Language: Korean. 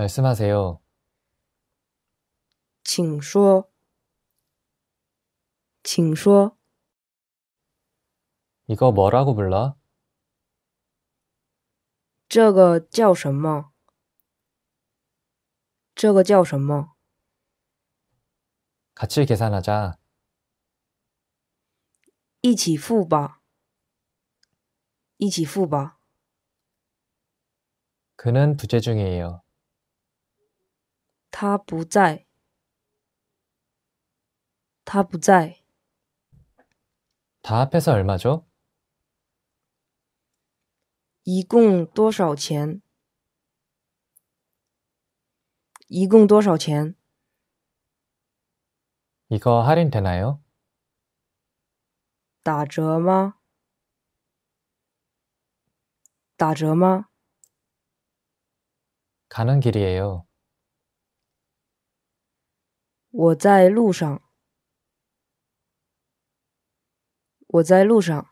말씀하세요. 请说,请说. 이거 뭐라고 불러? 这个叫什么?这个叫什么? 같이 계산하자. 一起付吧.一起付吧. 그는 부재중이에요. 他不在，他不在。다 합해서 얼마죠? 一共多少钱？一共多少钱？ 이거 할인되나요? 打折吗？打折吗？ 가는 길이에요. 我在路上。我在路上。